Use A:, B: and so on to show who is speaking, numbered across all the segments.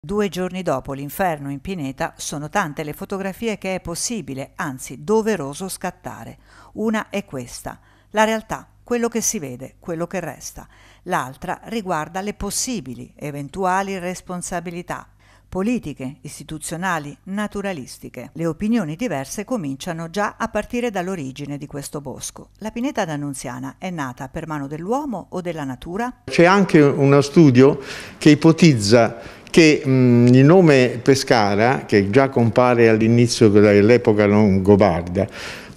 A: Due giorni dopo l'inferno in Pineta sono tante le fotografie che è possibile, anzi doveroso scattare. Una è questa, la realtà, quello che si vede, quello che resta. L'altra riguarda le possibili, eventuali responsabilità, politiche, istituzionali, naturalistiche. Le opinioni diverse cominciano già a partire dall'origine di questo bosco. La pineta d'Annunziana è nata per mano dell'uomo o della natura?
B: C'è anche uno studio che ipotizza che mh, mm, il nome Pescara, che già compare all'inizio dell'epoca longobarda,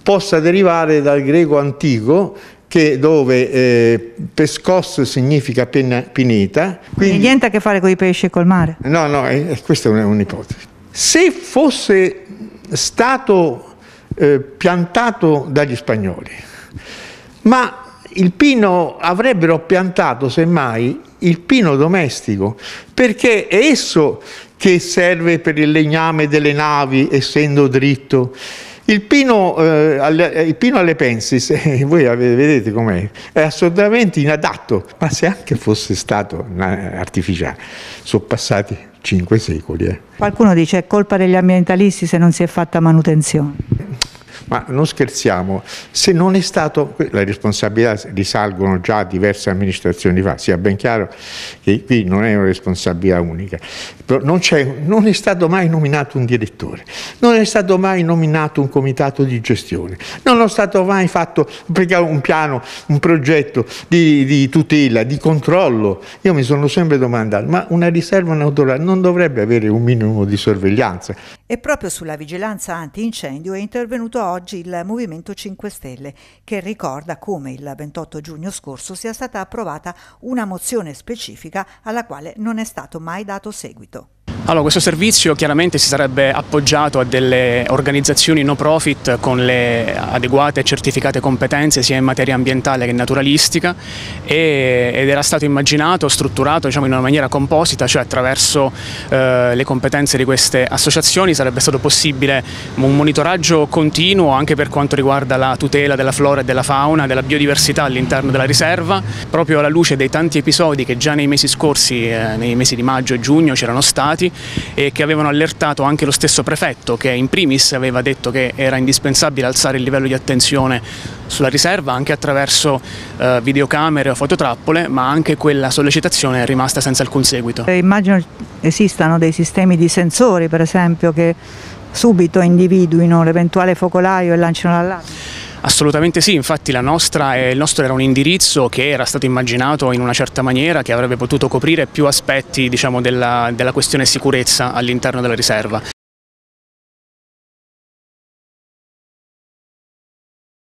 B: possa derivare dal greco antico che, dove eh, pescos significa pena, pineta. Quindi, niente a che fare con i pesci e col mare. No, no, eh, eh questa è un'ipotesi. Se fosse stato eh, piantato dagli spagnoli, ma il pino avrebbero piantato semmai il pino domestico, perché è esso che serve per il legname delle navi, essendo dritto. Il pino, eh, alle, il pino alle pensis, eh, voi vedete com'è, è assolutamente inadatto, ma se anche fosse stato eh, artificiale, sono passati cinque secoli. Eh.
A: Qualcuno dice è colpa degli ambientalisti se non si è fatta manutenzione.
B: Ma non scherziamo, se non è stato, le responsabilità risalgono già a diverse amministrazioni fa, sia ben chiaro che qui non è una responsabilità unica, non, non è stato mai nominato un direttore, non è stato mai nominato un comitato di gestione, non è stato mai fatto un piano, un progetto di, di tutela, di controllo. Io mi sono sempre domandato, ma una riserva naturale non dovrebbe avere un minimo di sorveglianza?
A: E proprio sulla vigilanza antincendio è intervenuto oggi il Movimento 5 Stelle, che ricorda come il 28 giugno scorso sia stata approvata una mozione specifica alla quale non è stato mai dato seguito.
C: Allora, questo servizio chiaramente si sarebbe appoggiato a delle organizzazioni no profit con le adeguate e certificate competenze sia in materia ambientale che naturalistica e, ed era stato immaginato, strutturato diciamo, in una maniera composita, cioè attraverso eh, le competenze di queste associazioni sarebbe stato possibile un monitoraggio continuo anche per quanto riguarda la tutela della flora e della fauna, della biodiversità all'interno della riserva, proprio alla luce dei tanti episodi che già nei mesi scorsi, eh, nei mesi di maggio e giugno c'erano stati e che avevano allertato anche lo stesso prefetto che in primis aveva detto che era indispensabile alzare il livello di attenzione sulla riserva anche attraverso eh, videocamere o fototrappole, ma anche quella sollecitazione è rimasta senza alcun seguito. Eh,
A: immagino esistano dei sistemi di sensori per esempio che subito individuino l'eventuale focolaio e lanciano l'allarme.
C: Assolutamente sì, infatti nostra, il nostro era un indirizzo che era stato immaginato in una certa maniera che avrebbe potuto coprire più aspetti diciamo, della, della questione sicurezza all'interno della riserva.